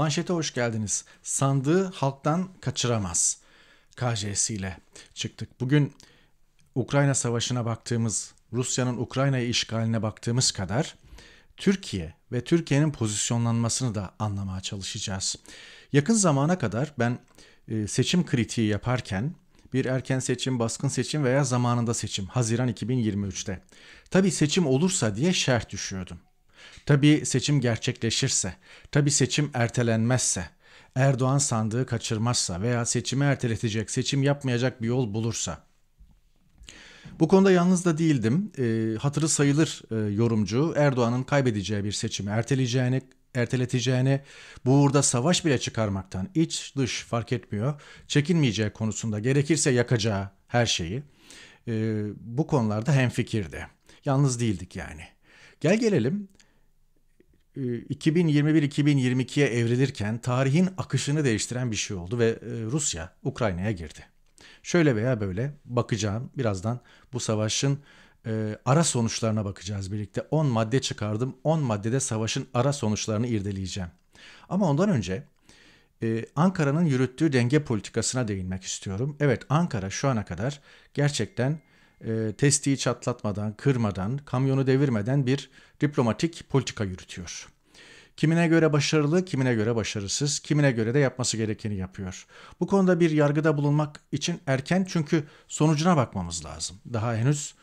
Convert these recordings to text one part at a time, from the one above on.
Manşete hoş geldiniz. Sandığı halktan kaçıramaz. KJS ile çıktık. Bugün Ukrayna Savaşı'na baktığımız, Rusya'nın Ukrayna'yı işgaline baktığımız kadar Türkiye ve Türkiye'nin pozisyonlanmasını da anlamaya çalışacağız. Yakın zamana kadar ben e, seçim kritiği yaparken bir erken seçim, baskın seçim veya zamanında seçim Haziran 2023'te. Tabii seçim olursa diye şerh düşüyordum. Tabii seçim gerçekleşirse, tabii seçim ertelenmezse, Erdoğan sandığı kaçırmazsa veya seçimi erteletecek, seçim yapmayacak bir yol bulursa. Bu konuda yalnız da değildim. E, hatırı sayılır e, yorumcu Erdoğan'ın kaybedeceği bir seçimi erteleyeceğini, erteleteceğini, bu uğurda savaş bile çıkarmaktan iç dış fark etmiyor, çekinmeyeceği konusunda gerekirse yakacağı her şeyi. E, bu konularda hemfikirdi. Yalnız değildik yani. Gel gelelim 2021-2022'ye ee, evrilirken tarihin akışını değiştiren bir şey oldu ve e, Rusya Ukrayna'ya girdi. Şöyle veya böyle bakacağım birazdan bu savaşın e, ara sonuçlarına bakacağız birlikte. 10 madde çıkardım. 10 maddede savaşın ara sonuçlarını irdeleyeceğim. Ama ondan önce e, Ankara'nın yürüttüğü denge politikasına değinmek istiyorum. Evet Ankara şu ana kadar gerçekten e, testiyi çatlatmadan, kırmadan, kamyonu devirmeden bir diplomatik politika yürütüyor. Kimine göre başarılı, kimine göre başarısız, kimine göre de yapması gerekeni yapıyor. Bu konuda bir yargıda bulunmak için erken çünkü sonucuna bakmamız lazım. Daha henüz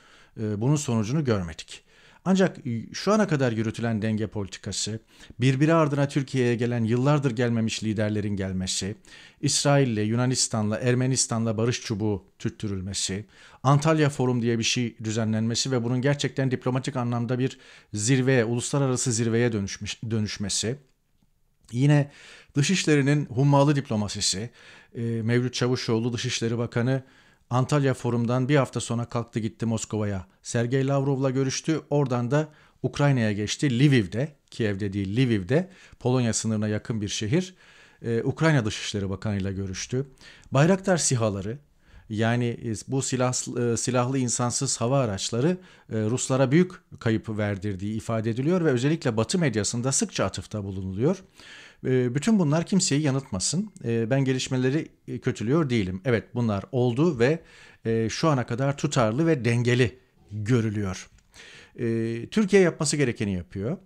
e, bunun sonucunu görmedik. Ancak şu ana kadar yürütülen denge politikası, birbiri ardına Türkiye'ye gelen yıllardır gelmemiş liderlerin gelmesi, İsrail'le, Yunanistan'la, Ermenistan'la barış çubuğu tüttürülmesi, Antalya Forum diye bir şey düzenlenmesi ve bunun gerçekten diplomatik anlamda bir zirveye, uluslararası zirveye dönüşmüş, dönüşmesi, yine Dışişleri'nin hummalı diplomasisi, Mevlüt Çavuşoğlu Dışişleri Bakanı Antalya Forum'dan bir hafta sonra kalktı gitti Moskova'ya. Sergey Lavrov'la görüştü. Oradan da Ukrayna'ya geçti. Lviv'de, Kiev'de değil Lviv'de, Polonya sınırına yakın bir şehir. Ee, Ukrayna Dışişleri Bakanı ile görüştü. Bayraktar sihaları yani e, bu silah, e, silahlı insansız hava araçları e, Ruslara büyük kayıp verdirdiği ifade ediliyor ve özellikle Batı medyasında sıkça atıfta bulunuluyor. Ee, bütün bunlar kimseyi yanıltmasın. Ee, ben gelişmeleri e, kötülüyor değilim. Evet bunlar oldu ve e, şu ana kadar tutarlı ve dengeli görülüyor. Ee, Türkiye yapması gerekeni yapıyor.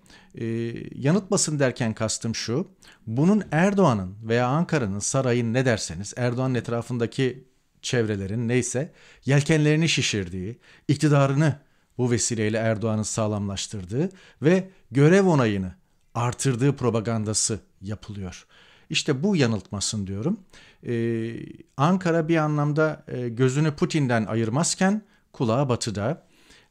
Yanıtmasın derken kastım şu. Bunun Erdoğan'ın veya Ankara'nın sarayın ne derseniz Erdoğan'ın etrafındaki çevrelerin neyse yelkenlerini şişirdiği, iktidarını bu vesileyle Erdoğan'ın sağlamlaştırdığı ve görev onayını artırdığı propagandası yapılıyor. İşte bu yanıltmasın diyorum. Ee, Ankara bir anlamda e, gözünü Putin'den ayırmazken kulağı batıda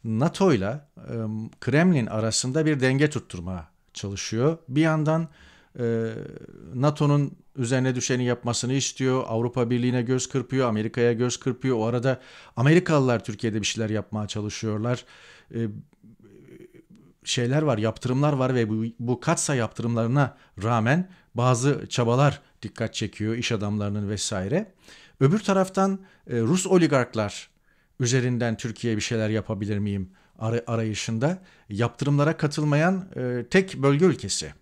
NATO ile e, Kremlin arasında bir denge tutturma çalışıyor. Bir yandan e, NATO'nun üzerine düşeni yapmasını istiyor. Avrupa Birliği'ne göz kırpıyor, Amerika'ya göz kırpıyor. O arada Amerikalılar Türkiye'de bir şeyler yapmaya çalışıyorlar. E, şeyler var, yaptırımlar var ve bu, bu katsa yaptırımlarına rağmen bazı çabalar dikkat çekiyor iş adamlarının vesaire. Öbür taraftan e, Rus oligarklar üzerinden Türkiye bir şeyler yapabilir miyim ar- arayışında yaptırımlara katılmayan e, tek bölge ülkesi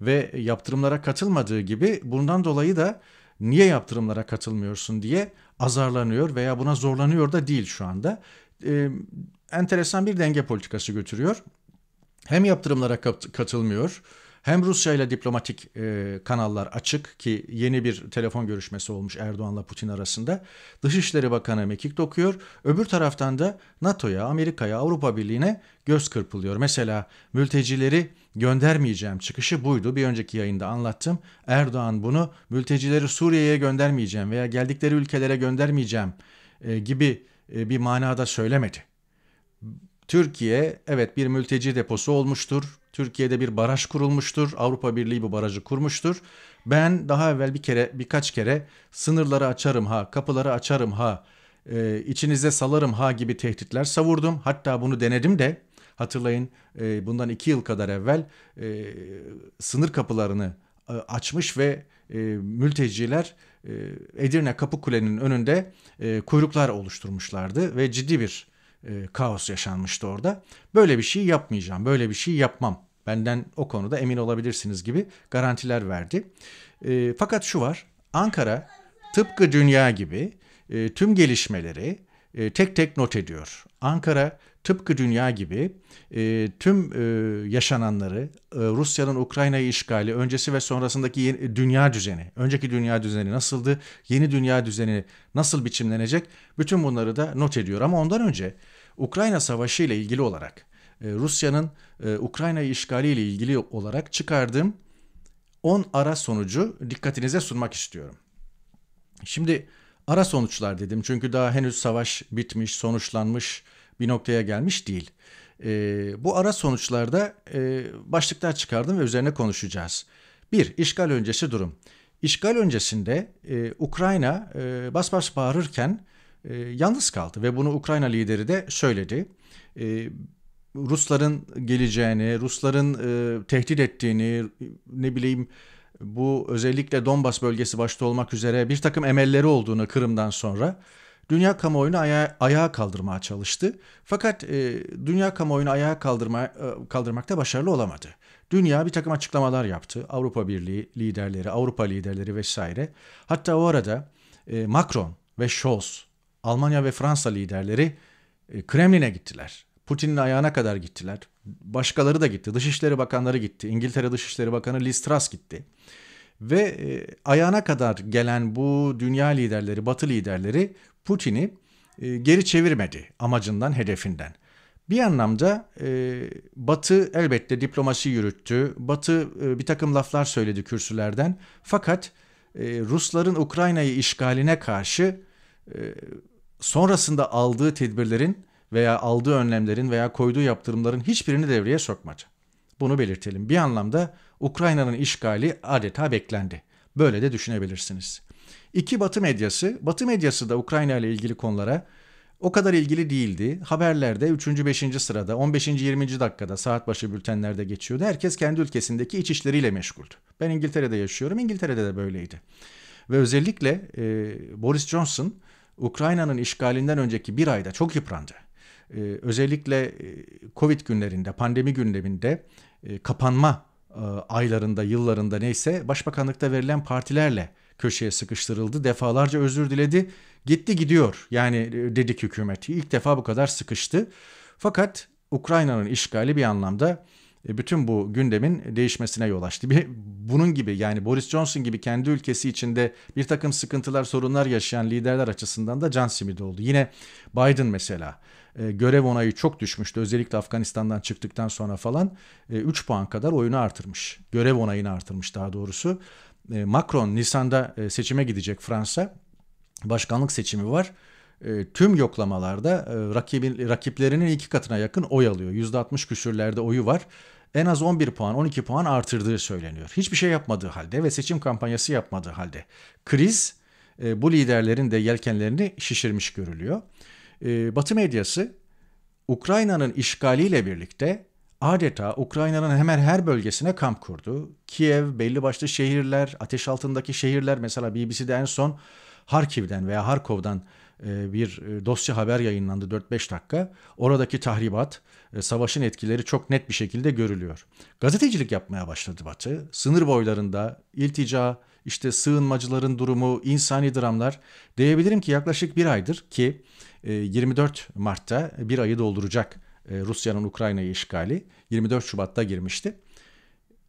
ve yaptırımlara katılmadığı gibi bundan dolayı da niye yaptırımlara katılmıyorsun diye azarlanıyor veya buna zorlanıyor da değil şu anda. E, enteresan bir denge politikası götürüyor hem yaptırımlara katılmıyor hem Rusya ile diplomatik e, kanallar açık ki yeni bir telefon görüşmesi olmuş Erdoğan'la Putin arasında. Dışişleri Bakanı mekik dokuyor. Öbür taraftan da NATO'ya, Amerika'ya, Avrupa Birliği'ne göz kırpılıyor. Mesela mültecileri göndermeyeceğim çıkışı buydu. Bir önceki yayında anlattım. Erdoğan bunu mültecileri Suriye'ye göndermeyeceğim veya geldikleri ülkelere göndermeyeceğim e, gibi e, bir manada söylemedi Türkiye evet bir mülteci deposu olmuştur. Türkiye'de bir baraj kurulmuştur. Avrupa Birliği bu barajı kurmuştur. Ben daha evvel bir kere birkaç kere sınırları açarım ha, kapıları açarım ha, e, içinize salarım ha gibi tehditler savurdum. Hatta bunu denedim de hatırlayın e, bundan iki yıl kadar evvel e, sınır kapılarını e, açmış ve e, mülteciler e, Edirne Kapıkule'nin önünde e, kuyruklar oluşturmuşlardı ve ciddi bir e, kaos yaşanmıştı orada. Böyle bir şey yapmayacağım, böyle bir şey yapmam. Benden o konuda emin olabilirsiniz gibi garantiler verdi. E, fakat şu var, Ankara tıpkı dünya gibi e, tüm gelişmeleri e, tek tek not ediyor. Ankara tıpkı dünya gibi e, tüm e, yaşananları e, Rusya'nın Ukrayna'yı işgali öncesi ve sonrasındaki yeni, e, dünya düzeni, önceki dünya düzeni nasıldı, yeni dünya düzeni nasıl biçimlenecek bütün bunları da not ediyor. Ama ondan önce Ukrayna Savaşı ile ilgili olarak e, Rusya'nın e, Ukrayna işgali ile ilgili olarak çıkardığım 10 ara sonucu dikkatinize sunmak istiyorum. Şimdi ara sonuçlar dedim çünkü daha henüz savaş bitmiş, sonuçlanmış bir noktaya gelmiş değil. E, bu ara sonuçlarda e, başlıklar çıkardım ve üzerine konuşacağız. Bir, işgal öncesi durum. İşgal öncesinde e, Ukrayna e, bas bas bağırırken e, yalnız kaldı ve bunu Ukrayna lideri de söyledi. E, Rusların geleceğini, Rusların e, tehdit ettiğini, ne bileyim bu özellikle Donbas bölgesi başta olmak üzere bir takım emelleri olduğunu Kırım'dan sonra dünya kamuoyunu aya ayağa kaldırmaya çalıştı. Fakat e, dünya kamuoyunu ayağa kaldırma, e, kaldırmakta başarılı olamadı. Dünya bir takım açıklamalar yaptı. Avrupa Birliği liderleri, Avrupa liderleri vesaire. Hatta o arada e, Macron ve Scholz Almanya ve Fransa liderleri e, Kremlin'e gittiler. Putin'in ayağına kadar gittiler. Başkaları da gitti. Dışişleri Bakanları gitti. İngiltere Dışişleri Bakanı Liz Truss gitti. Ve e, ayağına kadar gelen bu dünya liderleri, Batı liderleri Putin'i e, geri çevirmedi amacından, hedefinden. Bir anlamda e, Batı elbette diplomasi yürüttü. Batı e, bir takım laflar söyledi kürsülerden. Fakat e, Rusların Ukrayna'yı işgaline karşı e, sonrasında aldığı tedbirlerin veya aldığı önlemlerin veya koyduğu yaptırımların hiçbirini devreye sokmadı. Bunu belirtelim. Bir anlamda Ukrayna'nın işgali adeta beklendi. Böyle de düşünebilirsiniz. İki Batı medyası, Batı medyası da Ukrayna ile ilgili konulara o kadar ilgili değildi. Haberlerde 3. 5. sırada 15. 20. dakikada saat başı bültenlerde geçiyordu. Herkes kendi ülkesindeki iç işleriyle meşguldü. Ben İngiltere'de yaşıyorum. İngiltere'de de böyleydi. Ve özellikle e, Boris Johnson Ukrayna'nın işgalinden önceki bir ayda çok yıprandı. Ee, özellikle e, Covid günlerinde, pandemi gündeminde e, kapanma e, aylarında, yıllarında neyse başbakanlıkta verilen partilerle köşeye sıkıştırıldı. Defalarca özür diledi. Gitti gidiyor. Yani e, dedik hükümeti. İlk defa bu kadar sıkıştı. Fakat Ukrayna'nın işgali bir anlamda e, bütün bu gündemin değişmesine yol açtı. Bir, bunun gibi yani Boris Johnson gibi kendi ülkesi içinde bir takım sıkıntılar, sorunlar yaşayan liderler açısından da can simidi oldu. Yine Biden mesela e, görev onayı çok düşmüştü. Özellikle Afganistan'dan çıktıktan sonra falan 3 e, puan kadar oyunu artırmış. Görev onayını artırmış daha doğrusu. Macron Nisan'da seçime gidecek Fransa. Başkanlık seçimi var tüm yoklamalarda rakibin, rakiplerinin iki katına yakın oy alıyor. %60 küsürlerde oyu var en az 11 puan, 12 puan artırdığı söyleniyor. Hiçbir şey yapmadığı halde ve seçim kampanyası yapmadığı halde. Kriz e, bu liderlerin de yelkenlerini şişirmiş görülüyor. E, Batı medyası Ukrayna'nın işgaliyle birlikte adeta Ukrayna'nın hemen her bölgesine kamp kurdu. Kiev, belli başlı şehirler, ateş altındaki şehirler mesela BBC'de en son Harkiv'den veya Harkov'dan e, bir e, dosya haber yayınlandı 4-5 dakika. Oradaki tahribat, e, savaşın etkileri çok net bir şekilde görülüyor. Gazetecilik yapmaya başladı Batı. Sınır boylarında iltica, işte sığınmacıların durumu, insani dramlar diyebilirim ki yaklaşık bir aydır ki 24 Mart'ta bir ayı dolduracak Rusya'nın Ukrayna'yı işgali 24 Şubat'ta girmişti.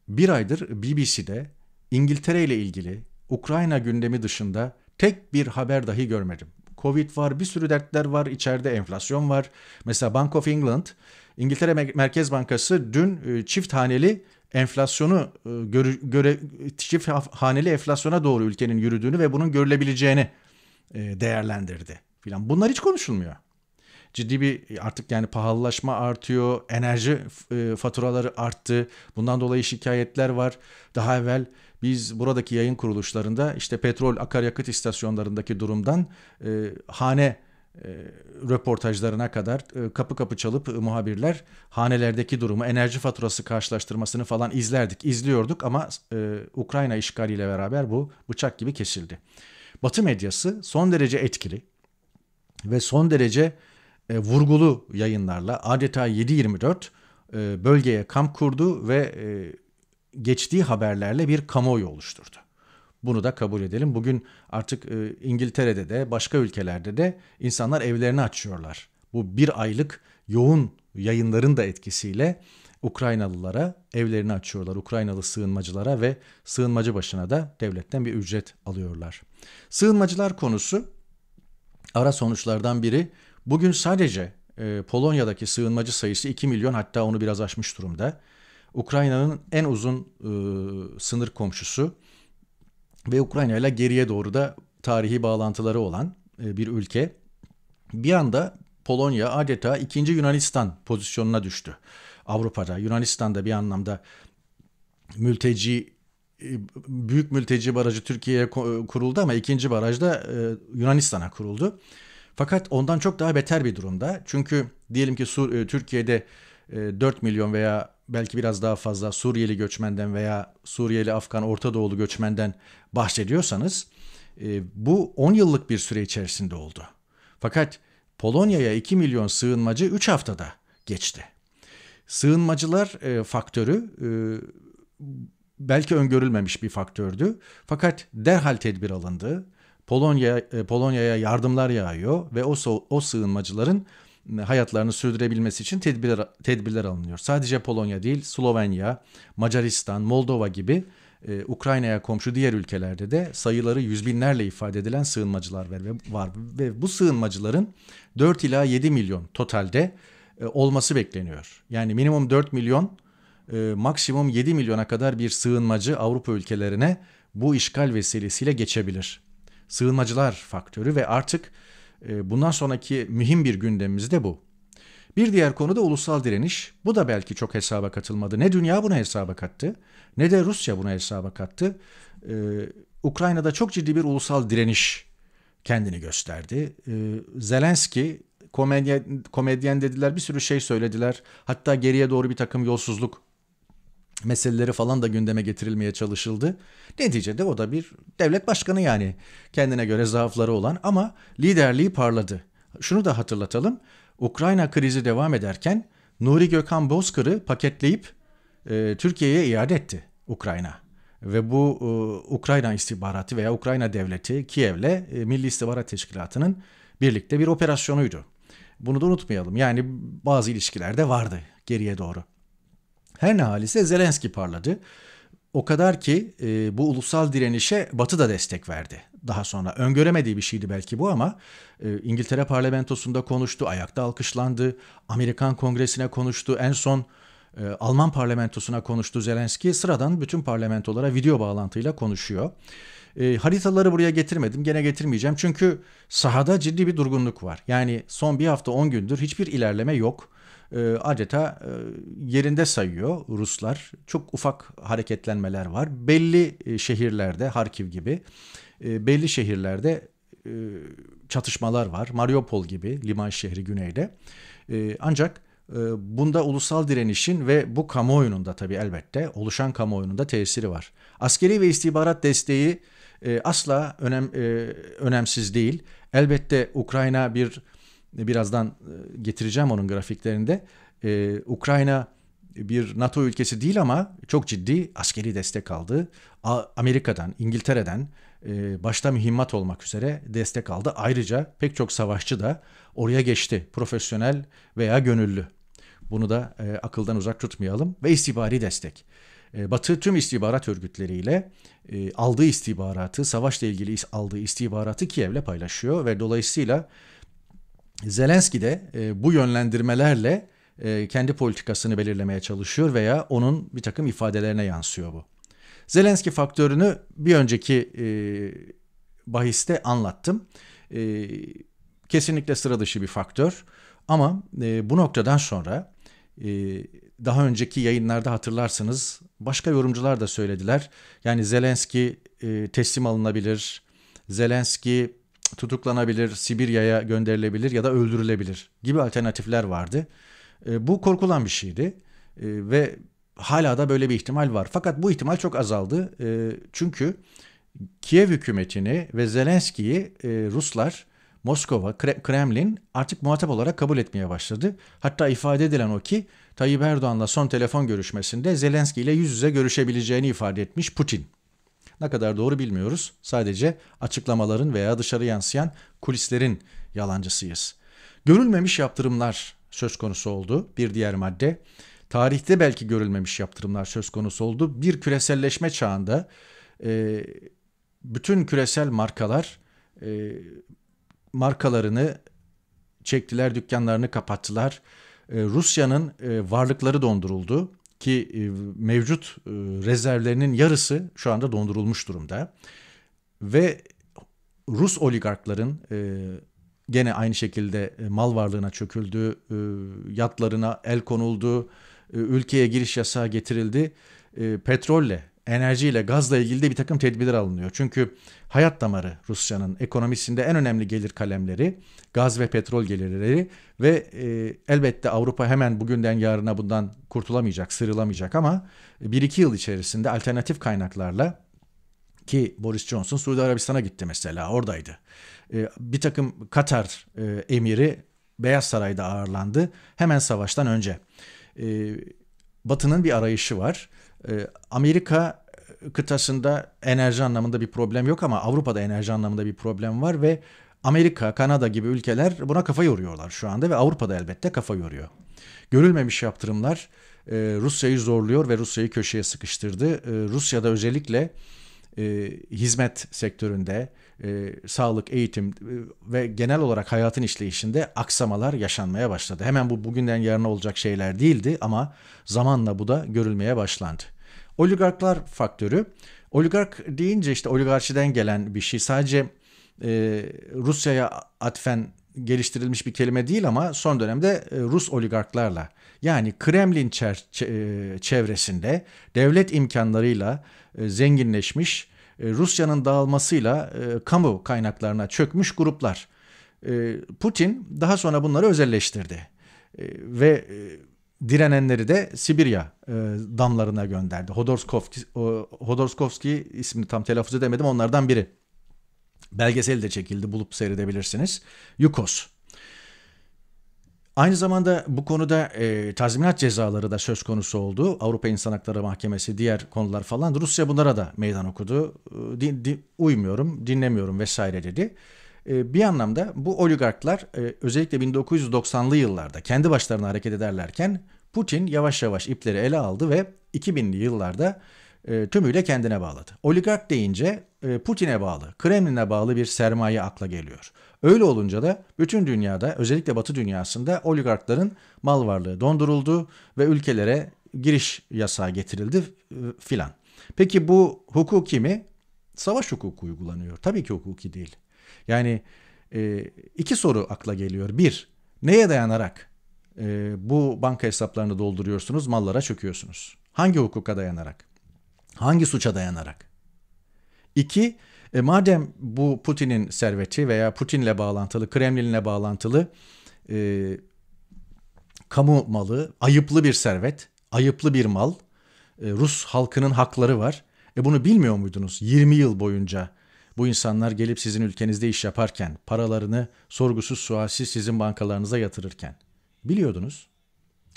Bir aydır BBC'de İngiltere ile ilgili Ukrayna gündemi dışında tek bir haber dahi görmedim. Covid var, bir sürü dertler var, içeride enflasyon var. Mesela Bank of England, İngiltere Merkez Bankası dün e, çift haneli enflasyonu e, göre, göre çift haneli enflasyona doğru ülkenin yürüdüğünü ve bunun görülebileceğini e, değerlendirdi filan. Bunlar hiç konuşulmuyor ciddi bir artık yani pahalılaşma artıyor. Enerji e, faturaları arttı. Bundan dolayı şikayetler var. Daha evvel biz buradaki yayın kuruluşlarında işte petrol akaryakıt istasyonlarındaki durumdan e, hane e, röportajlarına kadar e, kapı kapı çalıp e, muhabirler hanelerdeki durumu, enerji faturası karşılaştırmasını falan izlerdik, izliyorduk ama e, Ukrayna işgaliyle beraber bu bıçak gibi kesildi. Batı medyası son derece etkili ve son derece e, vurgulu yayınlarla adeta 7-24 e, bölgeye kamp kurdu ve e, geçtiği haberlerle bir kamuoyu oluşturdu. Bunu da kabul edelim. Bugün artık e, İngiltere'de de başka ülkelerde de insanlar evlerini açıyorlar. Bu bir aylık yoğun yayınların da etkisiyle Ukraynalılara evlerini açıyorlar. Ukraynalı sığınmacılara ve sığınmacı başına da devletten bir ücret alıyorlar. Sığınmacılar konusu ara sonuçlardan biri Bugün sadece e, Polonya'daki sığınmacı sayısı 2 milyon hatta onu biraz aşmış durumda. Ukrayna'nın en uzun e, sınır komşusu ve Ukrayna ile geriye doğru da tarihi bağlantıları olan e, bir ülke. Bir anda Polonya adeta ikinci Yunanistan pozisyonuna düştü. Avrupa'da Yunanistan'da bir anlamda mülteci e, büyük mülteci barajı Türkiye'ye kuruldu ama ikinci baraj da e, Yunanistan'a kuruldu. Fakat ondan çok daha beter bir durumda. Çünkü diyelim ki Sur e, Türkiye'de 4 e, milyon veya belki biraz daha fazla Suriyeli göçmenden veya Suriyeli, Afgan, Orta Doğulu göçmenden bahsediyorsanız e, bu 10 yıllık bir süre içerisinde oldu. Fakat Polonya'ya 2 milyon sığınmacı 3 haftada geçti. Sığınmacılar faktörü belki öngörülmemiş bir faktördü. Fakat derhal tedbir alındı. Polonya e, Polonya'ya yardımlar yağıyor ve o o sığınmacıların e, hayatlarını sürdürebilmesi için tedbirler tedbirler alınıyor. Sadece Polonya değil, Slovenya, Macaristan, Moldova gibi e, Ukrayna'ya komşu diğer ülkelerde de sayıları yüz binlerle ifade edilen sığınmacılar var ve var ve bu sığınmacıların 4 ila 7 milyon totalde e, olması bekleniyor. Yani minimum 4 milyon e, maksimum 7 milyona kadar bir sığınmacı Avrupa ülkelerine bu işgal vesilesiyle geçebilir sığınmacılar faktörü ve artık e, bundan sonraki mühim bir gündemimiz de bu. Bir diğer konu da ulusal direniş. Bu da belki çok hesaba katılmadı. Ne dünya buna hesaba kattı ne de Rusya buna hesaba kattı. Ee, Ukrayna'da çok ciddi bir ulusal direniş kendini gösterdi. Ee, Zelenski komedyen, komedyen dediler bir sürü şey söylediler. Hatta geriye doğru bir takım yolsuzluk meseleleri falan da gündeme getirilmeye çalışıldı. Neticede o da bir devlet başkanı yani kendine göre zaafları olan ama liderliği parladı. Şunu da hatırlatalım. Ukrayna krizi devam ederken Nuri Gökhan Bozkır'ı paketleyip e, Türkiye'ye iade etti Ukrayna. Ve bu e, Ukrayna istihbaratı veya Ukrayna devleti Kiev'le e, Milli İstihbarat Teşkilatı'nın birlikte bir operasyonuydu. Bunu da unutmayalım. Yani bazı ilişkiler de vardı geriye doğru. Her ne halise Zelenski parladı. O kadar ki e, bu ulusal direnişe Batı da destek verdi. Daha sonra öngöremediği bir şeydi belki bu ama e, İngiltere parlamentosunda konuştu, ayakta alkışlandı. Amerikan kongresine konuştu. En son e, Alman parlamentosuna konuştu Zelenski. Sıradan bütün parlamentolara video bağlantıyla konuşuyor. E, haritaları buraya getirmedim. Gene getirmeyeceğim. Çünkü sahada ciddi bir durgunluk var. Yani son bir hafta 10 gündür hiçbir ilerleme yok e, adeta e, yerinde sayıyor Ruslar. Çok ufak hareketlenmeler var. Belli e, şehirlerde Harkiv gibi e, belli şehirlerde çatışmalar var. Mariupol gibi liman şehri güneyde. ancak Bunda ulusal direnişin ve bu kamuoyunun da tabii elbette oluşan kamuoyunun da tesiri var. Askeri ve istihbarat desteği asla önem önemsiz değil. Elbette Ukrayna bir birazdan e, getireceğim onun grafiklerinde. Ee, Ukrayna bir NATO ülkesi değil ama çok ciddi askeri destek aldı. Amerika'dan, İngiltere'den e, başta mühimmat olmak üzere destek aldı. Ayrıca pek çok savaşçı da oraya geçti. Profesyonel veya gönüllü. Bunu da e, akıldan uzak tutmayalım. Ve istihbari destek. Batı tüm istihbarat örgütleriyle aldığı istihbaratı, savaşla ilgili aldığı istihbaratı Kiev'le paylaşıyor ve dolayısıyla Zelenski de e, bu yönlendirmelerle e, kendi politikasını belirlemeye çalışıyor veya onun bir takım ifadelerine yansıyor bu. Zelenski faktörünü bir önceki e, bahiste anlattım. E, kesinlikle sıra dışı bir faktör ama e, bu noktadan sonra e, daha önceki yayınlarda hatırlarsınız başka yorumcular da söylediler. Yani Zelenski e, teslim alınabilir, Zelenski tutuklanabilir, Sibirya'ya gönderilebilir ya da öldürülebilir gibi alternatifler vardı. E, bu korkulan bir şeydi e, ve hala da böyle bir ihtimal var. Fakat bu ihtimal çok azaldı e, çünkü Kiev hükümetini ve Zelenski'yi Ruslar Moskova, Kremlin artık muhatap olarak kabul etmeye başladı. Hatta ifade edilen o ki Tayyip Erdoğan'la son telefon görüşmesinde Zelenski ile yüz yüze görüşebileceğini ifade etmiş Putin. Ne kadar doğru bilmiyoruz. Sadece açıklamaların veya dışarı yansıyan kulislerin yalancısıyız. Görülmemiş yaptırımlar söz konusu oldu. Bir diğer madde tarihte belki görülmemiş yaptırımlar söz konusu oldu. Bir küreselleşme çağında e, bütün küresel markalar e, markalarını çektiler, dükkanlarını kapattılar. E, Rusya'nın e, varlıkları donduruldu ki e, mevcut e, rezervlerinin yarısı şu anda dondurulmuş durumda. Ve Rus oligarkların e, gene aynı şekilde mal varlığına çöküldü, yatlarına el konuldu, ülkeye giriş yasağı getirildi. Petrolle enerjiyle, gazla ilgili de bir takım tedbirler alınıyor. Çünkü hayat damarı Rusya'nın ekonomisinde en önemli gelir kalemleri, gaz ve petrol gelirleri ve e, elbette Avrupa hemen bugünden yarına bundan kurtulamayacak, sıyrılamayacak ama 1-2 yıl içerisinde alternatif kaynaklarla ki Boris Johnson Suudi Arabistan'a gitti mesela oradaydı. E, bir takım Katar e, emiri Beyaz Saray'da ağırlandı hemen savaştan önce. E, Batı'nın bir arayışı var ee, Amerika e, kıtasında enerji anlamında bir problem yok ama Avrupa'da enerji anlamında bir problem var ve Amerika, Kanada gibi ülkeler buna kafa yoruyorlar şu anda ve Avrupa'da elbette kafa yoruyor. Görülmemiş yaptırımlar e, Rusya'yı zorluyor ve Rusya'yı köşeye sıkıştırdı. E, Rusya'da özellikle e, hizmet sektöründe, e, sağlık, eğitim e, ve genel olarak hayatın işleyişinde aksamalar yaşanmaya başladı. Hemen bu bugünden yarına olacak şeyler değildi ama zamanla bu da görülmeye başlandı. Oligarklar faktörü, oligark deyince işte oligarşiden gelen bir şey sadece Rusya'ya atfen geliştirilmiş bir kelime değil ama son dönemde Rus oligarklarla yani Kremlin çevresinde devlet imkanlarıyla zenginleşmiş e, Rusya'nın dağılmasıyla e, kamu kaynaklarına çökmüş gruplar. E, Putin daha sonra bunları özelleştirdi ve direnenleri de Sibirya damlarına gönderdi. Hodorkovski, Hodorkovski ismini tam telaffuz edemedim onlardan biri. Belgeseli de çekildi bulup seyredebilirsiniz. Yukos Aynı zamanda bu konuda e, tazminat cezaları da söz konusu oldu. Avrupa İnsan Hakları Mahkemesi, diğer konular falan. Rusya bunlara da meydan okudu. din, e, din, uymuyorum, dinlemiyorum vesaire dedi. E, bir anlamda bu oligarklar e, özellikle 1990'lı yıllarda kendi başlarına hareket ederlerken Putin yavaş yavaş ipleri ele aldı ve 2000'li yıllarda e, tümüyle kendine bağladı. Oligark deyince e, Putin'e bağlı, Kremlin'e bağlı bir sermaye akla geliyor. Öyle olunca da bütün dünyada özellikle batı dünyasında oligarkların mal varlığı donduruldu ve ülkelere giriş yasağı getirildi e, filan. Peki bu hukuki mi? Savaş hukuku uygulanıyor. Tabii ki hukuki değil. Yani e, iki soru akla geliyor. Bir, neye dayanarak e, bu banka hesaplarını dolduruyorsunuz, mallara çöküyorsunuz? Hangi hukuka dayanarak? Hangi suça dayanarak? İki, e, madem bu Putin'in serveti veya Putin'le bağlantılı, Kremlin'le bağlantılı e, kamu malı, ayıplı bir servet, ayıplı bir mal, e, Rus halkının hakları var. E bunu bilmiyor muydunuz? 20 yıl boyunca bu insanlar gelip sizin ülkenizde iş yaparken, paralarını sorgusuz sualsiz sizin bankalarınıza yatırırken biliyordunuz.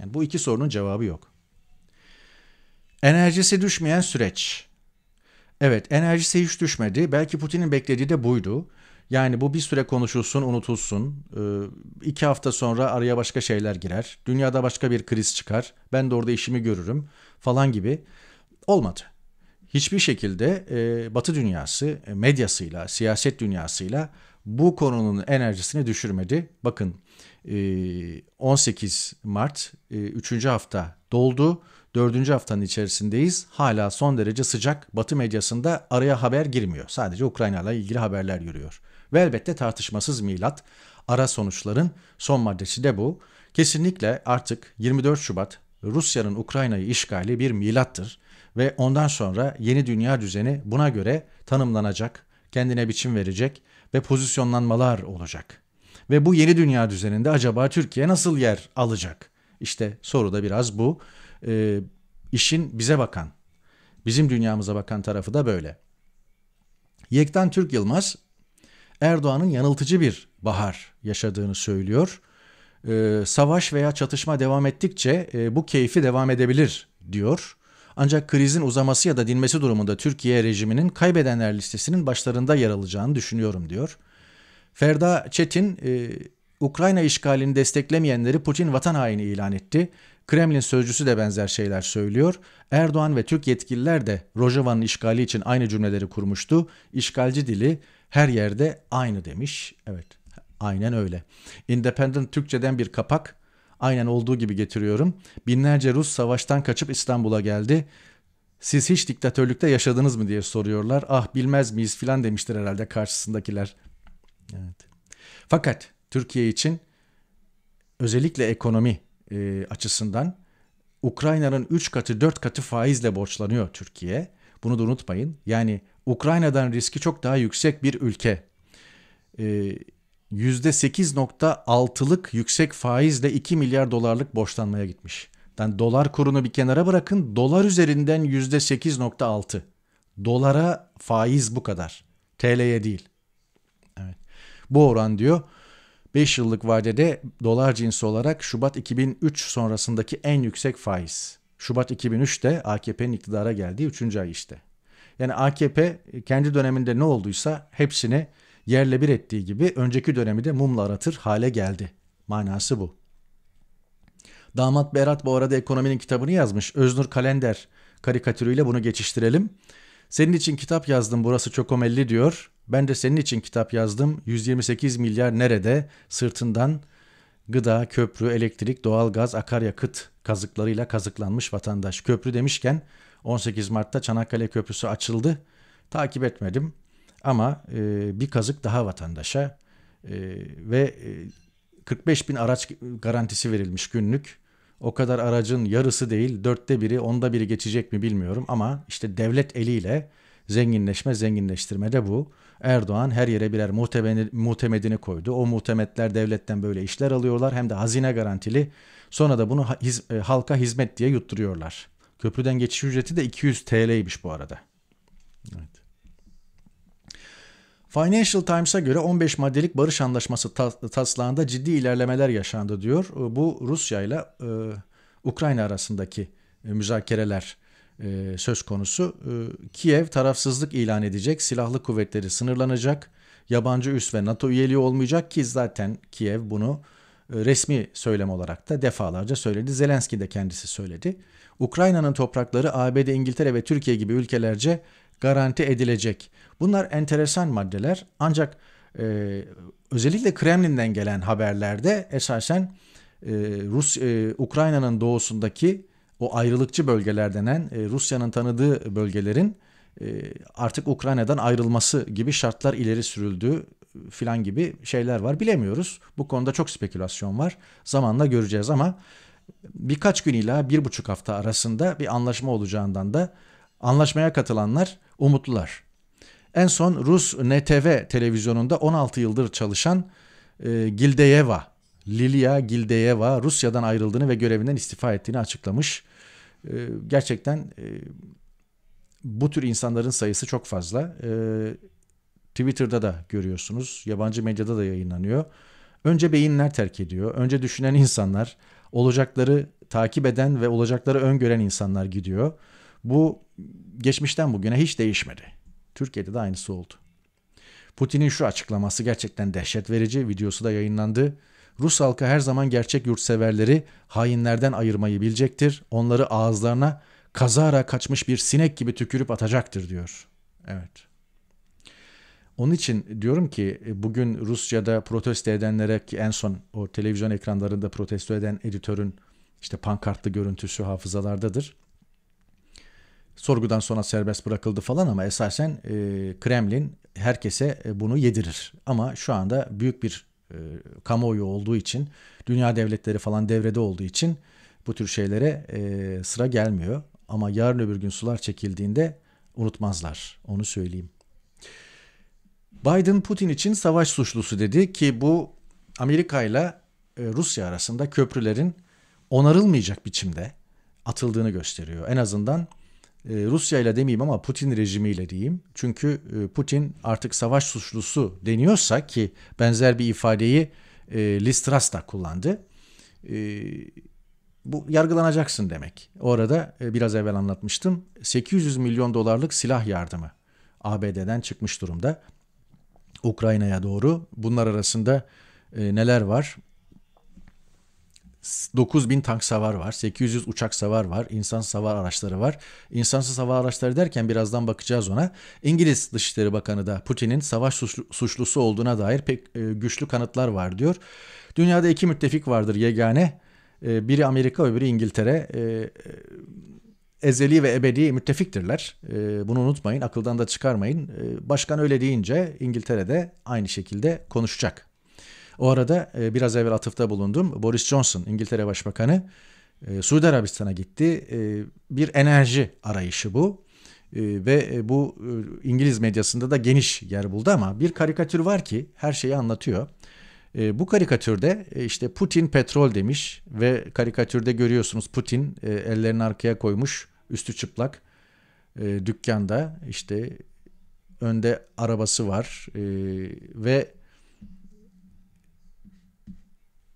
Yani bu iki sorunun cevabı yok. Enerjisi düşmeyen süreç. Evet enerjisi hiç düşmedi. Belki Putin'in beklediği de buydu. Yani bu bir süre konuşulsun, unutulsun. Ee, iki hafta sonra araya başka şeyler girer. Dünyada başka bir kriz çıkar. Ben de orada işimi görürüm falan gibi. Olmadı. Hiçbir şekilde e, Batı dünyası e, medyasıyla, siyaset dünyasıyla bu konunun enerjisini düşürmedi. Bakın e, 18 Mart e, 3. hafta doldu. Dördüncü haftanın içerisindeyiz. Hala son derece sıcak. Batı medyasında araya haber girmiyor. Sadece Ukrayna ile ilgili haberler yürüyor. Ve elbette tartışmasız milat. Ara sonuçların son maddesi de bu. Kesinlikle artık 24 Şubat Rusya'nın Ukrayna'yı işgali bir milattır ve ondan sonra yeni dünya düzeni buna göre tanımlanacak, kendine biçim verecek ve pozisyonlanmalar olacak. Ve bu yeni dünya düzeninde acaba Türkiye nasıl yer alacak? İşte soru da biraz bu e, işin bize bakan, bizim dünyamıza bakan tarafı da böyle. Yektan Türk Yılmaz, Erdoğan'ın yanıltıcı bir bahar yaşadığını söylüyor. E, savaş veya çatışma devam ettikçe e, bu keyfi devam edebilir diyor. Ancak krizin uzaması ya da dinmesi durumunda Türkiye rejiminin kaybedenler listesinin başlarında yer alacağını düşünüyorum diyor. Ferda Çetin, e, Ukrayna işgalini desteklemeyenleri Putin vatan haini ilan etti. Kremlin sözcüsü de benzer şeyler söylüyor. Erdoğan ve Türk yetkililer de Rojava'nın işgali için aynı cümleleri kurmuştu. İşgalci dili her yerde aynı demiş. Evet aynen öyle. Independent Türkçeden bir kapak. Aynen olduğu gibi getiriyorum. Binlerce Rus savaştan kaçıp İstanbul'a geldi. Siz hiç diktatörlükte yaşadınız mı diye soruyorlar. Ah bilmez miyiz filan demiştir herhalde karşısındakiler. Evet. Fakat Türkiye için özellikle ekonomi e, açısından Ukrayna'nın 3 katı 4 katı faizle borçlanıyor Türkiye. Bunu da unutmayın. Yani Ukrayna'dan riski çok daha yüksek bir ülke. E, %8.6'lık yüksek faizle 2 milyar dolarlık borçlanmaya gitmiş. Yani dolar kurunu bir kenara bırakın. Dolar üzerinden %8.6. Dolara faiz bu kadar. TL'ye değil. Evet. Bu oran diyor 5 yıllık vadede dolar cinsi olarak Şubat 2003 sonrasındaki en yüksek faiz. Şubat 2003'te AKP'nin iktidara geldiği 3. ay işte. Yani AKP kendi döneminde ne olduysa hepsini yerle bir ettiği gibi önceki dönemi de mumla aratır hale geldi. Manası bu. Damat Berat bu arada ekonominin kitabını yazmış. Öznur Kalender karikatürüyle bunu geçiştirelim. Senin için kitap yazdım burası çok omelli diyor. Ben de senin için kitap yazdım. 128 milyar nerede? Sırtından gıda, köprü, elektrik, doğalgaz, akaryakıt kazıklarıyla kazıklanmış vatandaş. Köprü demişken 18 Mart'ta Çanakkale Köprüsü açıldı. Takip etmedim ama e, bir kazık daha vatandaşa e, ve e, 45 bin araç garantisi verilmiş günlük. O kadar aracın yarısı değil, dörtte biri, onda biri geçecek mi bilmiyorum ama işte devlet eliyle zenginleşme, zenginleştirme de bu. Erdoğan her yere birer muhtemedini koydu. O muhtemetler devletten böyle işler alıyorlar hem de hazine garantili. Sonra da bunu hiz, e, halka hizmet diye yutturuyorlar. Köprüden geçiş ücreti de 200 TL'ymiş bu arada. Evet. Financial Times'a göre 15 maddelik barış anlaşması taslağında ciddi ilerlemeler yaşandı diyor. Bu Rusya ile e, Ukrayna arasındaki e, müzakereler e, söz konusu. E, Kiev tarafsızlık ilan edecek, silahlı kuvvetleri sınırlanacak, yabancı üs ve NATO üyeliği olmayacak ki zaten Kiev bunu e, resmi söylem olarak da defalarca söyledi. Zelenski de kendisi söyledi. Ukrayna'nın toprakları ABD, İngiltere ve Türkiye gibi ülkelerce garanti edilecek. Bunlar enteresan maddeler ancak e, özellikle Kremlin'den gelen haberlerde esasen e, Rus e, Ukrayna'nın doğusundaki o ayrılıkçı bölgeler denen e, Rusya'nın tanıdığı bölgelerin e, artık Ukrayna'dan ayrılması gibi şartlar ileri sürüldü e, filan gibi şeyler var. Bilemiyoruz. Bu konuda çok spekülasyon var. Zamanla göreceğiz ama birkaç gün ila bir buçuk hafta arasında bir anlaşma olacağından da anlaşmaya katılanlar umutlular. En son Rus NTV televizyonunda 16 yıldır çalışan e, Gildeyeva, Lilia Gildeyeva Rusya'dan ayrıldığını ve görevinden istifa ettiğini açıklamış. Ee, gerçekten e, bu tür insanların sayısı çok fazla. Ee, Twitter'da da görüyorsunuz. Yabancı medyada da yayınlanıyor. Önce beyinler terk ediyor. Önce düşünen insanlar, olacakları takip eden ve olacakları öngören insanlar gidiyor. Bu geçmişten bugüne hiç değişmedi. Türkiye'de de aynısı oldu. Putin'in şu açıklaması gerçekten dehşet verici. Videosu da yayınlandı. Rus halkı her zaman gerçek yurtseverleri hainlerden ayırmayı bilecektir. Onları ağızlarına kazara kaçmış bir sinek gibi tükürüp atacaktır diyor. Evet. Onun için diyorum ki e, bugün Rusya'da protesto edenlere ki en son o televizyon ekranlarında protesto eden editörün işte pankartlı görüntüsü hafızalardadır. Sorgudan sonra serbest bırakıldı falan ama esasen e, Kremlin herkese e, bunu yedirir. Ama şu anda büyük bir e, kamuoyu olduğu için, dünya devletleri falan devrede olduğu için bu tür şeylere e, sıra gelmiyor. Ama yarın öbür gün sular çekildiğinde unutmazlar. Onu söyleyeyim. Biden Putin için savaş suçlusu dedi ki bu Amerika ile e, Rusya arasında köprülerin onarılmayacak biçimde atıldığını gösteriyor. En azından ee, Rusya ile demeyeyim ama Putin rejimiyle diyeyim. Çünkü e, Putin artık savaş suçlusu deniyorsa ki benzer bir ifadeyi e, Liz da kullandı. Ee, bu yargılanacaksın demek. Orada e, biraz evvel anlatmıştım. 800 milyon dolarlık silah yardımı ABD'den çıkmış durumda. Ukrayna'ya doğru. Bunlar arasında neler var? 9000 tank savar var, 800 uçak savar var, insan savar araçları var. İnsansız hava araçları derken birazdan bakacağız ona. İngiliz Dışişleri Bakanı da Putin'in savaş suçlusu olduğuna dair pek e, güçlü kanıtlar var diyor. Dünyada iki müttefik vardır yegane. E, biri Amerika öbürü İngiltere. E, ezeli ve ebedi müttefiktirler. bunu unutmayın, akıldan da çıkarmayın. başkan öyle deyince İngiltere de aynı şekilde konuşacak. O arada e, biraz evvel atıfta bulundum. Boris Johnson, İngiltere Başbakanı e, Suudi Arabistan'a gitti. E, bir enerji arayışı bu. E, ve e, bu e, İngiliz medyasında da geniş yer buldu ama bir karikatür var ki her şeyi anlatıyor. E, bu karikatürde e, işte Putin petrol demiş ve karikatürde görüyorsunuz Putin e, ellerini arkaya koymuş, üstü çıplak e, dükkanda işte önde arabası var e, ve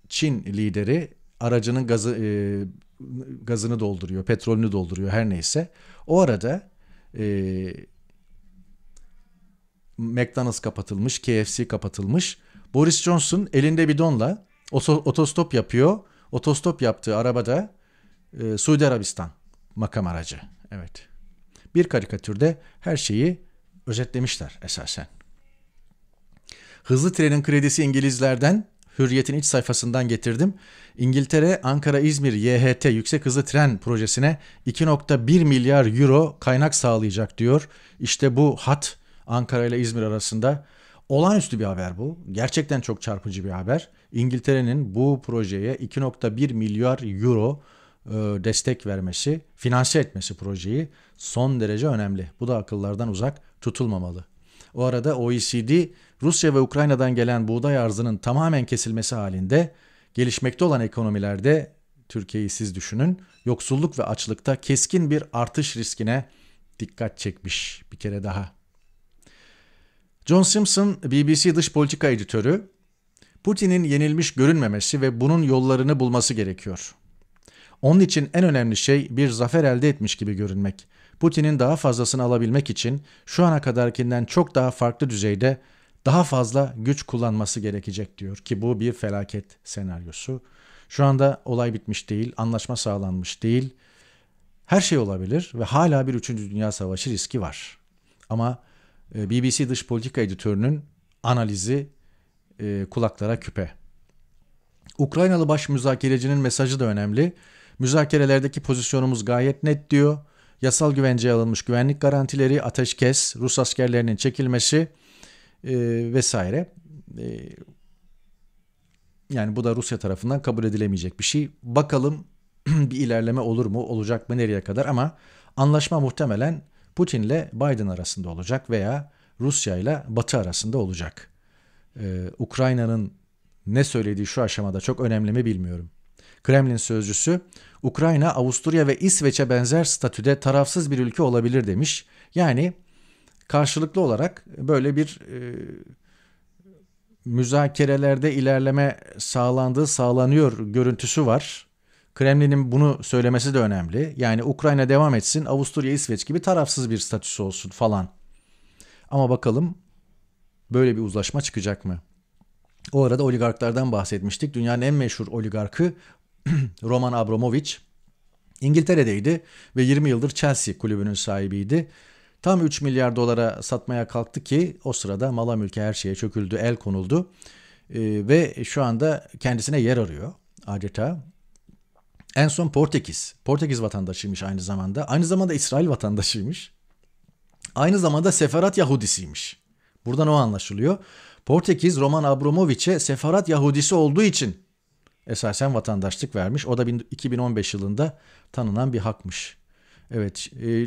Çin lideri aracının gazı e, gazını dolduruyor, petrolünü dolduruyor her neyse. O arada e, McDonald's kapatılmış, KFC kapatılmış. Boris Johnson elinde bidonla otostop yapıyor. Otostop yaptığı arabada e, Suudi Arabistan makam aracı. Evet. Bir karikatürde her şeyi özetlemişler esasen. Hızlı trenin kredisi İngilizlerden Hürriyet'in iç sayfasından getirdim. İngiltere Ankara-İzmir YHT yüksek hızlı tren projesine 2.1 milyar euro kaynak sağlayacak diyor. İşte bu hat Ankara ile İzmir arasında olağanüstü bir haber bu. Gerçekten çok çarpıcı bir haber. İngiltere'nin bu projeye 2.1 milyar euro e, destek vermesi, finanse etmesi projeyi son derece önemli. Bu da akıllardan uzak tutulmamalı. O arada OECD Rusya ve Ukrayna'dan gelen buğday arzının tamamen kesilmesi halinde gelişmekte olan ekonomilerde Türkiye'yi siz düşünün yoksulluk ve açlıkta keskin bir artış riskine dikkat çekmiş bir kere daha. John Simpson BBC dış politika editörü Putin'in yenilmiş görünmemesi ve bunun yollarını bulması gerekiyor. Onun için en önemli şey bir zafer elde etmiş gibi görünmek. Putin'in daha fazlasını alabilmek için şu ana kadarkinden çok daha farklı düzeyde daha fazla güç kullanması gerekecek diyor ki bu bir felaket senaryosu. Şu anda olay bitmiş değil, anlaşma sağlanmış değil. Her şey olabilir ve hala bir 3. Dünya Savaşı riski var. Ama e, BBC Dış Politika Editörü'nün analizi e, kulaklara küpe. Ukraynalı baş müzakerecinin mesajı da önemli. Müzakerelerdeki pozisyonumuz gayet net diyor yasal güvenceye alınmış güvenlik garantileri, ateşkes, Rus askerlerinin çekilmesi e, vesaire. E, yani bu da Rusya tarafından kabul edilemeyecek bir şey. Bakalım bir ilerleme olur mu, olacak mı, nereye kadar ama anlaşma muhtemelen Putin ile Biden arasında olacak veya Rusya ile Batı arasında olacak. Ee, Ukrayna'nın ne söylediği şu aşamada çok önemli mi bilmiyorum. Kremlin sözcüsü Ukrayna, Avusturya ve İsveç'e benzer statüde tarafsız bir ülke olabilir demiş. Yani karşılıklı olarak böyle bir e, müzakerelerde ilerleme sağlandığı sağlanıyor görüntüsü var. Kremlin'in bunu söylemesi de önemli. Yani Ukrayna devam etsin, Avusturya, İsveç gibi tarafsız bir statüsü olsun falan. Ama bakalım böyle bir uzlaşma çıkacak mı? O arada oligarklardan bahsetmiştik. Dünyanın en meşhur oligarkı Roman Abramovich İngiltere'deydi ve 20 yıldır Chelsea kulübünün sahibiydi. Tam 3 milyar dolara satmaya kalktı ki o sırada mala mülke her şeye çöküldü, el konuldu. Ee, ve şu anda kendisine yer arıyor adeta. En son Portekiz. Portekiz vatandaşıymış aynı zamanda. Aynı zamanda İsrail vatandaşıymış. Aynı zamanda Seferat Yahudisiymiş. Buradan o anlaşılıyor. Portekiz Roman Abramovich'e Seferat Yahudisi olduğu için esasen vatandaşlık vermiş. O da 2015 yılında tanınan bir hakmış. Evet, e,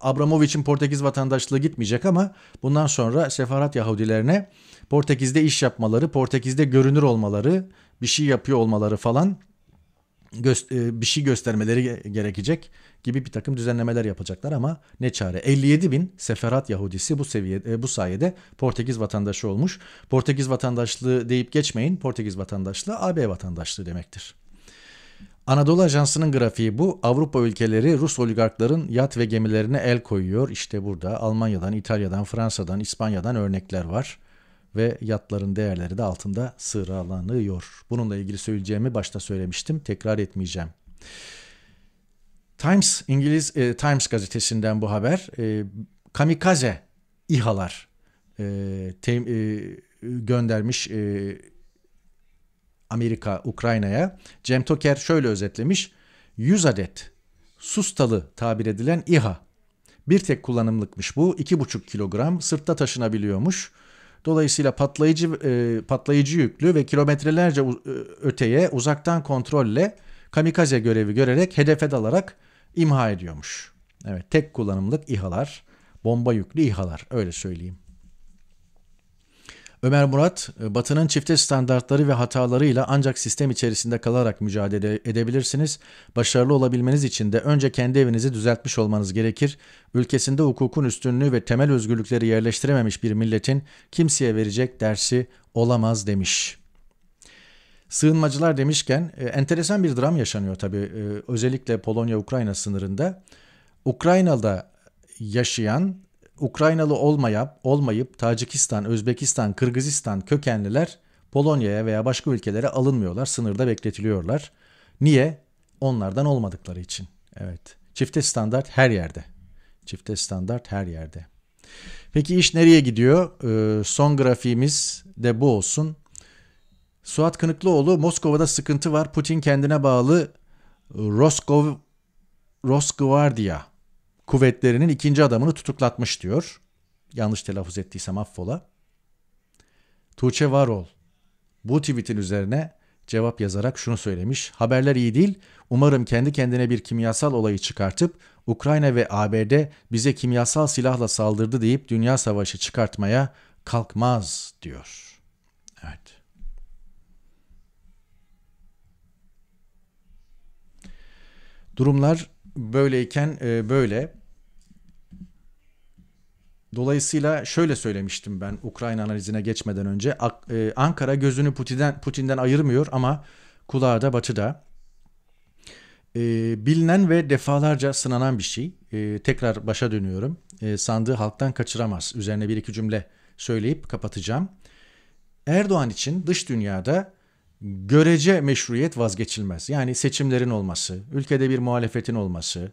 Abramovich'in Portekiz vatandaşlığı gitmeyecek ama bundan sonra sefarat Yahudilerine Portekiz'de iş yapmaları, Portekiz'de görünür olmaları, bir şey yapıyor olmaları falan e, bir şey göstermeleri gerekecek gibi bir takım düzenlemeler yapacaklar ama ne çare. 57 bin Seferat Yahudisi bu seviyede bu sayede Portekiz vatandaşı olmuş. Portekiz vatandaşlığı deyip geçmeyin. Portekiz vatandaşlığı AB vatandaşlığı demektir. Anadolu Ajansı'nın grafiği bu. Avrupa ülkeleri Rus oligarkların yat ve gemilerine el koyuyor. İşte burada Almanya'dan, İtalya'dan, Fransa'dan, İspanya'dan örnekler var ve yatların değerleri de altında sıralanıyor. Bununla ilgili söyleyeceğimi başta söylemiştim. Tekrar etmeyeceğim. Times İngiliz e, Times gazetesinden bu haber. E, kamikaze İHA'lar e, tem, e, göndermiş e, Amerika Ukrayna'ya. Cem Toker şöyle özetlemiş. 100 adet sustalı tabir edilen İHA. Bir tek kullanımlıkmış bu. 2,5 kilogram sırtta taşınabiliyormuş. Dolayısıyla patlayıcı e, patlayıcı yüklü ve kilometrelerce e, öteye uzaktan kontrolle kamikaze görevi görerek hedefe dalarak imha ediyormuş. Evet tek kullanımlık İHA'lar, bomba yüklü İHA'lar öyle söyleyeyim. Ömer Murat, e, Batı'nın çifte standartları ve hatalarıyla ancak sistem içerisinde kalarak mücadele edebilirsiniz. Başarılı olabilmeniz için de önce kendi evinizi düzeltmiş olmanız gerekir. Ülkesinde hukukun üstünlüğü ve temel özgürlükleri yerleştirememiş bir milletin kimseye verecek dersi olamaz demiş.'' Sığınmacılar demişken e, enteresan bir dram yaşanıyor tabii. E, özellikle Polonya-Ukrayna sınırında. Ukrayna'da yaşayan Ukraynalı olmayıp, olmayıp Tacikistan, Özbekistan, Kırgızistan kökenliler Polonya'ya veya başka ülkelere alınmıyorlar, sınırda bekletiliyorlar. Niye? Onlardan olmadıkları için. Evet. Çifte standart her yerde. Çifte standart her yerde. Peki iş nereye gidiyor? Ee, son grafiğimiz de bu olsun. Suat Kınıklıoğlu Moskova'da sıkıntı var. Putin kendine bağlı Roskov Rosguardia kuvvetlerinin ikinci adamını tutuklatmış diyor. Yanlış telaffuz ettiysem affola. Tuğçe Varol bu tweetin üzerine cevap yazarak şunu söylemiş. Haberler iyi değil. Umarım kendi kendine bir kimyasal olayı çıkartıp Ukrayna ve ABD bize kimyasal silahla saldırdı deyip dünya savaşı çıkartmaya kalkmaz diyor. Evet. Durumlar böyleyken e, böyle. Dolayısıyla şöyle söylemiştim ben Ukrayna analizine geçmeden önce. E, Ankara gözünü Putin'den Putin'den ayırmıyor ama kulağı da batıda. E, bilinen ve defalarca sınanan bir şey. E, tekrar başa dönüyorum. E, sandığı halktan kaçıramaz. Üzerine bir iki cümle söyleyip kapatacağım. Erdoğan için dış dünyada görece meşruiyet vazgeçilmez. Yani seçimlerin olması, ülkede bir muhalefetin olması,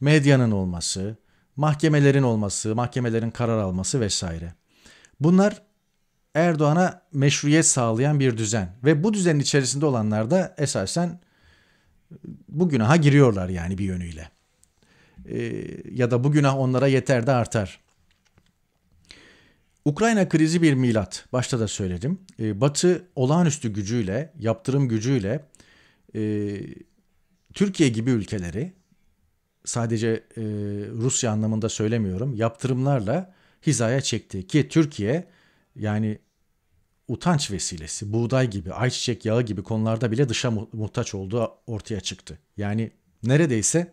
medyanın olması, mahkemelerin olması, mahkemelerin karar alması vesaire. Bunlar Erdoğan'a meşruiyet sağlayan bir düzen ve bu düzenin içerisinde olanlar da esasen bu günaha giriyorlar yani bir yönüyle. E, ya da bu günah onlara yeter de artar. Ukrayna krizi bir milat. Başta da söyledim. E, Batı olağanüstü gücüyle, yaptırım gücüyle e, Türkiye gibi ülkeleri sadece e, Rusya anlamında söylemiyorum. Yaptırımlarla hizaya çekti ki Türkiye yani utanç vesilesi, buğday gibi, ayçiçek yağı gibi konularda bile dışa muhtaç olduğu ortaya çıktı. Yani neredeyse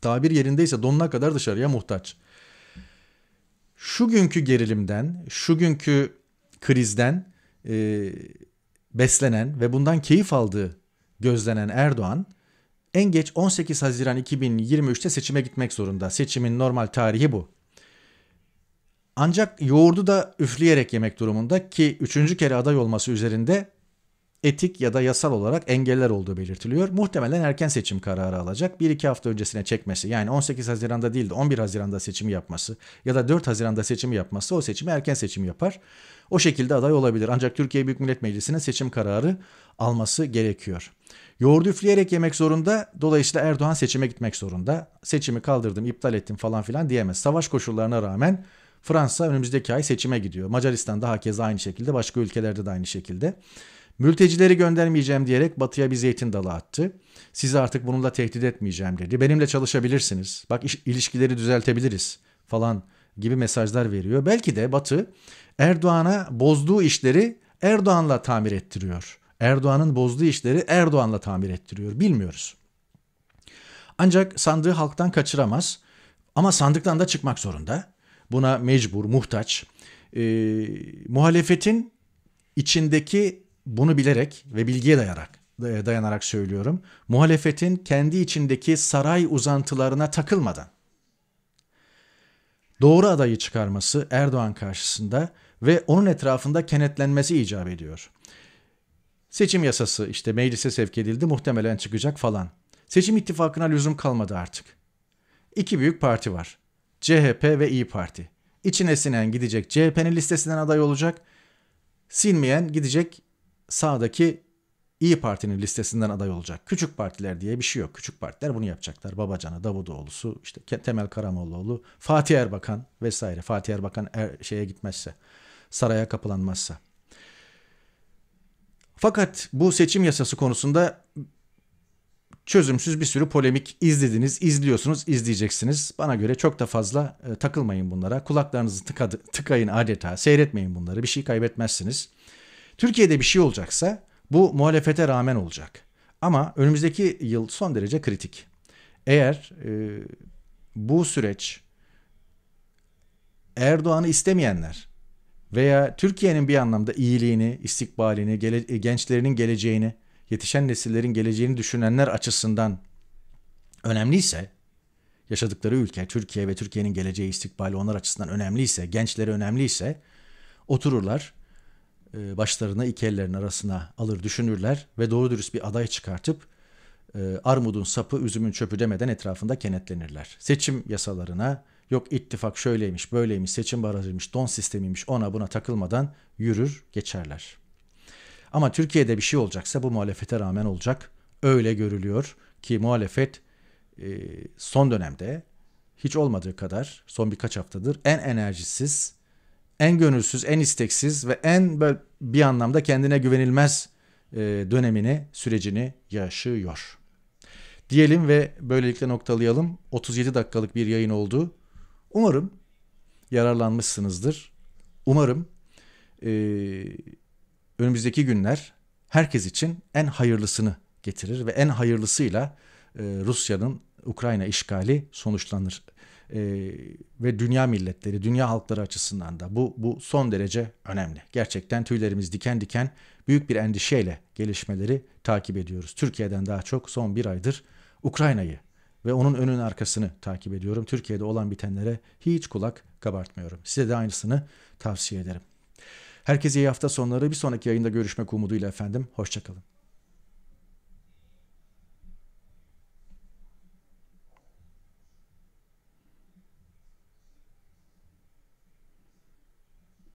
tabir yerindeyse donuna kadar dışarıya muhtaç şu günkü gerilimden, şu günkü krizden e, beslenen ve bundan keyif aldığı gözlenen Erdoğan en geç 18 Haziran 2023'te seçime gitmek zorunda. Seçimin normal tarihi bu. Ancak yoğurdu da üfleyerek yemek durumunda ki üçüncü kere aday olması üzerinde etik ya da yasal olarak engeller olduğu belirtiliyor. Muhtemelen erken seçim kararı alacak. 1-2 hafta öncesine çekmesi yani 18 Haziran'da değil de 11 Haziran'da seçimi yapması ya da 4 Haziran'da seçimi yapması o seçimi erken seçim yapar. O şekilde aday olabilir. Ancak Türkiye Büyük Millet Meclisi'nin seçim kararı alması gerekiyor. Yoğurdu üfleyerek yemek zorunda. Dolayısıyla Erdoğan seçime gitmek zorunda. Seçimi kaldırdım, iptal ettim falan filan diyemez. Savaş koşullarına rağmen Fransa önümüzdeki ay seçime gidiyor. Macaristan'da daha aynı şekilde, başka ülkelerde de aynı şekilde. Mültecileri göndermeyeceğim diyerek batıya bir zeytin dalı attı. Sizi artık bununla tehdit etmeyeceğim dedi. Benimle çalışabilirsiniz. Bak iş, ilişkileri düzeltebiliriz falan gibi mesajlar veriyor. Belki de Batı Erdoğan'a bozduğu işleri Erdoğan'la tamir ettiriyor. Erdoğan'ın bozduğu işleri Erdoğan'la tamir ettiriyor. Bilmiyoruz. Ancak sandığı halktan kaçıramaz ama sandıktan da çıkmak zorunda. Buna mecbur, muhtaç. E, muhalefetin içindeki bunu bilerek ve bilgiye dayanarak, dayanarak söylüyorum. Muhalefetin kendi içindeki saray uzantılarına takılmadan doğru adayı çıkarması Erdoğan karşısında ve onun etrafında kenetlenmesi icap ediyor. Seçim yasası işte meclise sevk edildi muhtemelen çıkacak falan. Seçim ittifakına lüzum kalmadı artık. İki büyük parti var. CHP ve İyi Parti. İçine sinen gidecek CHP'nin listesinden aday olacak. silmeyen gidecek sağdaki İyi Parti'nin listesinden aday olacak. Küçük partiler diye bir şey yok. Küçük partiler bunu yapacaklar. Babacan'ı, Davutoğlu'su, işte Temel Karamollaoğlu, Fatih Erbakan vesaire. Fatih Erbakan er, şeye gitmezse, saraya kapılanmazsa. Fakat bu seçim yasası konusunda çözümsüz bir sürü polemik izlediniz, izliyorsunuz, izleyeceksiniz. Bana göre çok da fazla e, takılmayın bunlara. Kulaklarınızı tıkadı, tıkayın adeta. Seyretmeyin bunları. Bir şey kaybetmezsiniz. Türkiye'de bir şey olacaksa bu muhalefete rağmen olacak. Ama önümüzdeki yıl son derece kritik. Eğer e, bu süreç Erdoğan'ı istemeyenler veya Türkiye'nin bir anlamda iyiliğini, istikbalini, gele, gençlerinin geleceğini, yetişen nesillerin geleceğini düşünenler açısından önemliyse yaşadıkları ülke, Türkiye ve Türkiye'nin geleceği, istikbali onlar açısından önemliyse, gençleri önemliyse otururlar e, başlarına iki ellerin arasına alır düşünürler ve doğru dürüst bir aday çıkartıp e, armudun sapı üzümün çöpü demeden etrafında kenetlenirler. Seçim yasalarına yok ittifak şöyleymiş böyleymiş seçim barajıymış don sistemiymiş ona buna takılmadan yürür geçerler. Ama Türkiye'de bir şey olacaksa bu muhalefete rağmen olacak öyle görülüyor ki muhalefet e, son dönemde hiç olmadığı kadar son birkaç haftadır en enerjisiz en gönülsüz, en isteksiz ve en böyle bir anlamda kendine güvenilmez e, dönemini, sürecini yaşıyor. Diyelim ve böylelikle noktalayalım. 37 dakikalık bir yayın oldu. Umarım yararlanmışsınızdır. Umarım e, önümüzdeki günler herkes için en hayırlısını getirir ve en hayırlısıyla e, Rusya'nın Ukrayna işgali sonuçlanır e, ve dünya milletleri, dünya halkları açısından da bu, bu son derece önemli. Gerçekten tüylerimiz diken diken büyük bir endişeyle gelişmeleri takip ediyoruz. Türkiye'den daha çok son bir aydır Ukrayna'yı ve onun önün arkasını takip ediyorum. Türkiye'de olan bitenlere hiç kulak kabartmıyorum. Size de aynısını tavsiye ederim. Herkese iyi hafta sonları. Bir sonraki yayında görüşmek umuduyla efendim. Hoşçakalın.